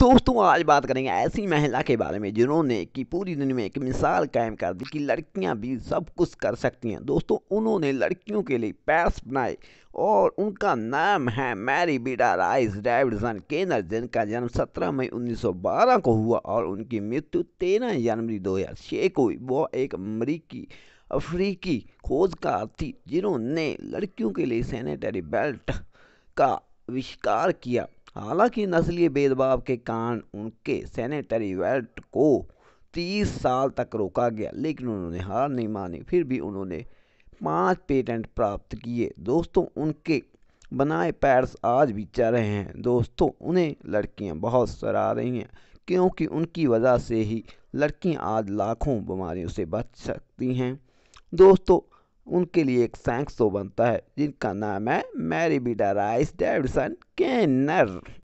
दोस्तों आज बात करेंगे ऐसी महिला के बारे में जिन्होंने कि पूरी दुनिया में एक मिसाल कायम कर दी कि लड़कियां भी सब कुछ कर सकती हैं दोस्तों उन्होंने लड़कियों के लिए पैस बनाए और उनका नाम है Mary Beatrice Davidson Kenner जिनका जन्म 17 मई 1912 को हुआ और उनकी मृत्यु 13 जनवरी 2006 को हुई वह एक अमरीकी अफ्रीकी खोजकार थी जिन्होंने लड़कियों के लिए सैनिटरी बेल्ट का आविष्कार किया हालांकि नस्लीय भेदभाव के कारण उनके सेनेटरी वेल्ट को तीस साल तक रोका गया लेकिन उन्होंने हार नहीं मानी फिर भी उन्होंने पांच पेटेंट प्राप्त किए दोस्तों उनके बनाए पैड्स आज भी चल रहे हैं दोस्तों उन्हें लड़कियां बहुत सरा रही हैं क्योंकि उनकी वजह से ही लड़कियां आज लाखों बीमारियों से बच सकती हैं दोस्तों उनके लिए एक सैंक्सो बनता है जिनका नाम है मैरी बिडा राइस डेविडसन केन्नर